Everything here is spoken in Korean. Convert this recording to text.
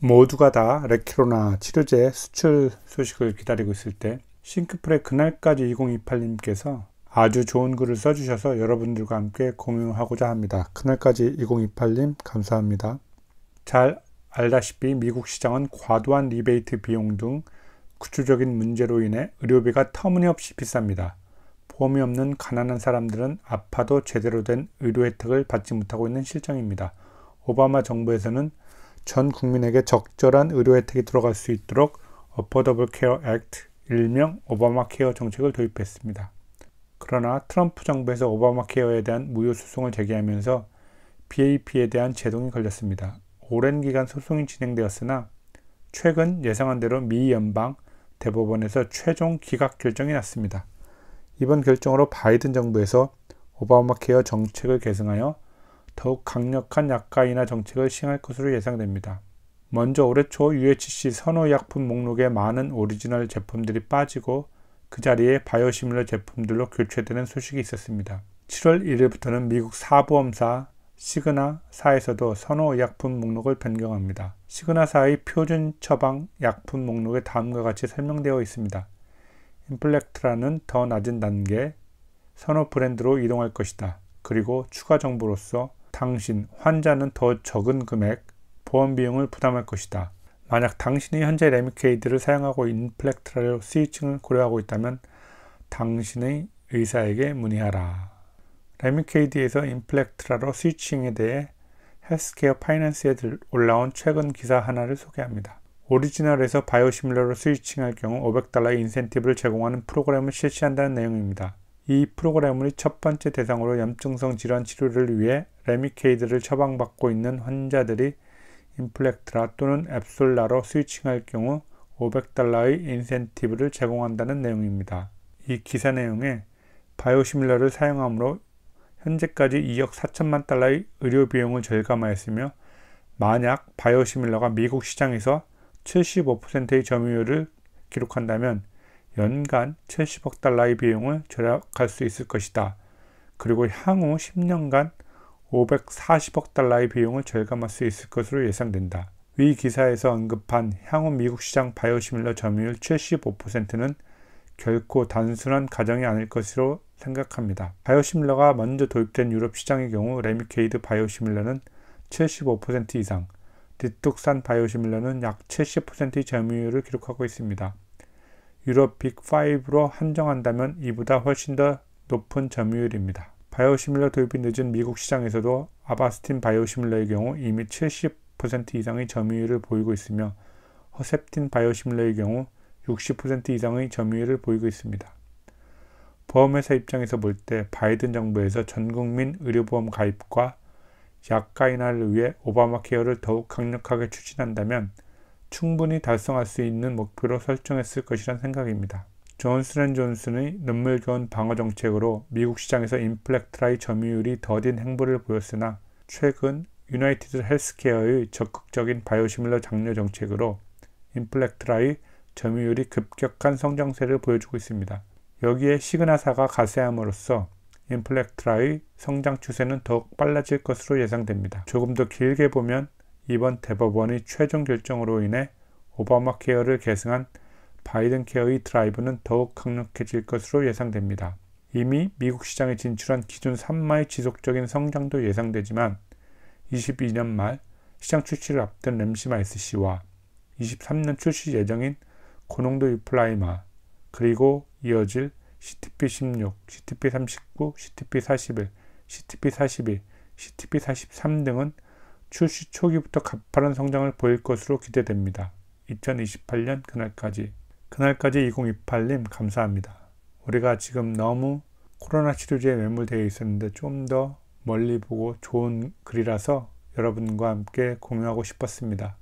모두가 다 레키로나 치료제 수출 소식을 기다리고 있을 때 싱크플의 그날까지 2028님께서 아주 좋은 글을 써주셔서 여러분들과 함께 공유하고자 합니다. 그날까지 2028님 감사합니다. 잘 알다시피 미국 시장은 과도한 리베이트 비용 등 구조적인 문제로 인해 의료비가 터무니없이 비쌉니다. 보험이 없는 가난한 사람들은 아파도 제대로 된 의료 혜택을 받지 못하고 있는 실정입니다. 오바마 정부에서는 전 국민에게 적절한 의료 혜택이 들어갈 수 있도록 어퍼더블 케어 액트, 일명 오바마 케어 정책을 도입했습니다. 그러나 트럼프 정부에서 오바마 케어에 대한 무효 소송을 제기하면서 p a p 에 대한 제동이 걸렸습니다. 오랜 기간 소송이 진행되었으나 최근 예상한 대로 미 연방 대법원에서 최종 기각 결정이 났습니다. 이번 결정으로 바이든 정부에서 오바마 케어 정책을 계승하여 더욱 강력한 약가이나 정책을 시행할 것으로 예상됩니다. 먼저 올해 초 UHC 선호의약품 목록에 많은 오리지널 제품들이 빠지고 그 자리에 바이오시밀러 제품들로 교체되는 소식이 있었습니다. 7월 1일부터는 미국 사보험사 시그나사에서도 선호의약품 목록을 변경합니다. 시그나사의 표준 처방 약품 목록에 다음과 같이 설명되어 있습니다. 임플렉트라는 더 낮은 단계 선호 브랜드로 이동할 것이다. 그리고 추가 정보로서 당신, 환자는 더 적은 금액, 보험 비용을 부담할 것이다. 만약 당신이 현재 레미케이드를 사용하고 인플렉트라를 스위칭을 고려하고 있다면 당신의 의사에게 문의하라. 레미케이드에서 인플렉트라로 스위칭에 대해 헬스케어 파이낸스에 올라온 최근 기사 하나를 소개합니다. 오리지널에서 바이오시밀러로 스위칭할 경우 500달러의 인센티브를 제공하는 프로그램을 실시한다는 내용입니다. 이 프로그램을 첫 번째 대상으로 염증성 질환 치료를 위해 레미케이드를 처방받고 있는 환자들이 인플렉트라 또는 앱솔라로 스위칭할 경우 500달러의 인센티브를 제공한다는 내용입니다. 이 기사 내용에 바이오시밀러를 사용함으로 현재까지 2억 4천만 달러의 의료 비용을 절감하였으며 만약 바이오시밀러가 미국 시장에서 75%의 점유율을 기록한다면 연간 70억 달러의 비용을 절약할 수 있을 것이다. 그리고 향후 10년간 540억 달러의 비용을 절감할 수 있을 것으로 예상된다. 위 기사에서 언급한 향후 미국 시장 바이오시밀러 점유율 75%는 결코 단순한 가정이 아닐 것으로 생각합니다. 바이오시밀러가 먼저 도입된 유럽 시장의 경우 레미케이드 바이오시밀러는 75% 이상, 디톡산 바이오시밀러는 약 70%의 점유율을 기록하고 있습니다. 유럽 빅5로 한정한다면 이보다 훨씬 더 높은 점유율입니다. 바이오시밀러 도입이 늦은 미국 시장에서도 아바스틴 바이오시밀러의 경우 이미 70% 이상의 점유율을 보이고 있으며 허셉틴 바이오시밀러의 경우 60% 이상의 점유율을 보이고 있습니다. 보험회사 입장에서 볼 때 바이든 정부에서 전국민 의료보험 가입과 약가 인하를 위해 오바마 케어를 더욱 강력하게 추진한다면 충분히 달성할 수 있는 목표로 설정했을 것이란 생각입니다. 존슨앤존슨의 눈물 겨운 방어 정책으로 미국 시장에서 인플렉트라이 점유율이 더딘 행보를 보였으나 최근 유나이티드 헬스케어의 적극적인 바이오시밀러 장려 정책으로 인플렉트라이 점유율이 급격한 성장세를 보여주고 있습니다. 여기에 시그나사가 가세함으로써 인플렉트라의 성장 추세는 더욱 빨라질 것으로 예상됩니다. 조금 더 길게 보면 이번 대법원의 최종 결정으로 인해 오바마 케어를 계승한 바이든 케어의 드라이브는 더욱 강력해질 것으로 예상됩니다. 이미 미국 시장에 진출한 기존 산마의 지속적인 성장도 예상되지만 22년 말 시장 출시를 앞둔 램시마 SC와 23년 출시 예정인 고농도 유플라이마 그리고 이어질 CTP16, CTP39, CTP41, CTP42, CTP43 등은 출시 초기부터 가파른 성장을 보일 것으로 기대됩니다. 2028년 그날까지 그날까지 2028님 감사합니다. 우리가 지금 너무 코로나 치료제에 매몰되어 있었는데 좀 더 멀리 보고 좋은 글이라서 여러분과 함께 공유하고 싶었습니다.